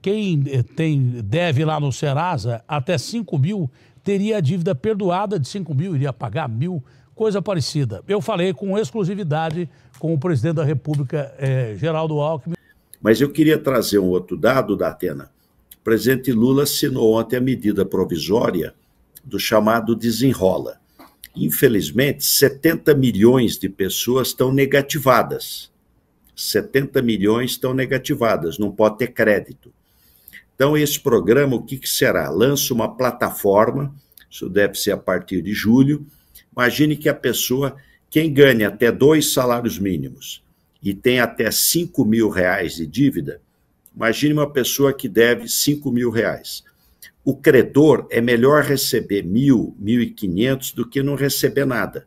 quem eh, tem, deve lá no Serasa até 5 mil teria a dívida perdoada de 5 mil, iria pagar mil, coisa parecida. Eu falei com exclusividade com o presidente da República, eh, Geraldo Alckmin. Mas eu queria trazer um outro dado da Atena. O presidente Lula assinou ontem a medida provisória do chamado desenrola. Infelizmente, 70 milhões de pessoas estão negativadas 70 milhões estão negativadas, não pode ter crédito. Então, esse programa, o que, que será? Lança uma plataforma, isso deve ser a partir de julho. Imagine que a pessoa, quem ganha até dois salários mínimos e tem até 5 mil reais de dívida, imagine uma pessoa que deve 5 mil reais. O credor é melhor receber mil, mil e quinhentos do que não receber nada.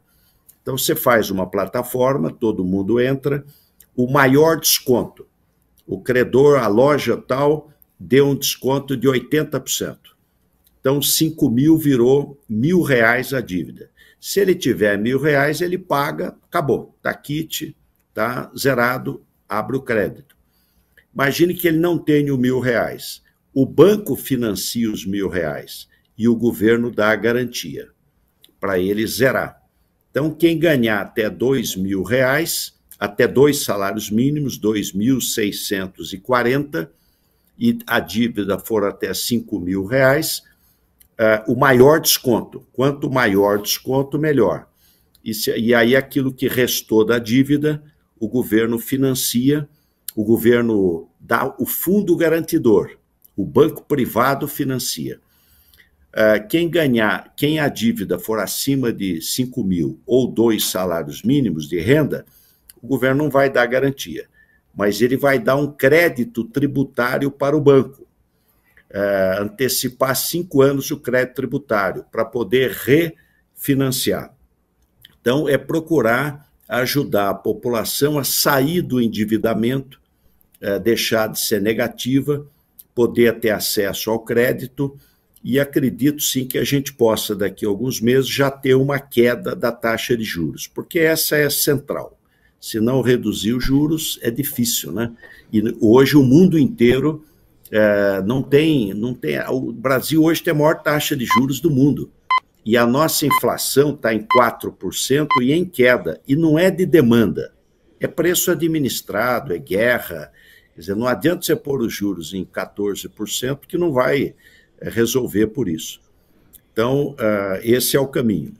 Então, você faz uma plataforma, todo mundo entra, o maior desconto. O credor, a loja tal, deu um desconto de 80%. Então, 5 mil virou mil reais a dívida. Se ele tiver mil reais, ele paga, acabou, está kit, está zerado, abre o crédito. Imagine que ele não tenha mil reais. O banco financia os mil reais e o governo dá a garantia para ele zerar. Então, quem ganhar até dois mil reais até dois salários mínimos, 2.640, e a dívida for até 5 mil reais, uh, o maior desconto. Quanto maior desconto, melhor. E, se, e aí aquilo que restou da dívida, o governo financia, o governo dá o fundo garantidor, o banco privado financia ah, quem ganhar, quem a dívida for acima de 5 mil ou dois salários mínimos de renda, o governo não vai dar garantia, mas ele vai dar um crédito tributário para o banco, é, antecipar cinco anos o crédito tributário para poder refinanciar. Então, é procurar ajudar a população a sair do endividamento, é, deixar de ser negativa, poder ter acesso ao crédito e acredito sim que a gente possa, daqui a alguns meses, já ter uma queda da taxa de juros, porque essa é central. Se não reduzir os juros, é difícil, né? E hoje o mundo inteiro é, não tem, não tem. O Brasil hoje tem a maior taxa de juros do mundo. E a nossa inflação está em 4% e em queda. E não é de demanda. É preço administrado, é guerra. Quer dizer, não adianta você pôr os juros em 14%, que não vai é, resolver por isso. Então, uh, esse é o caminho.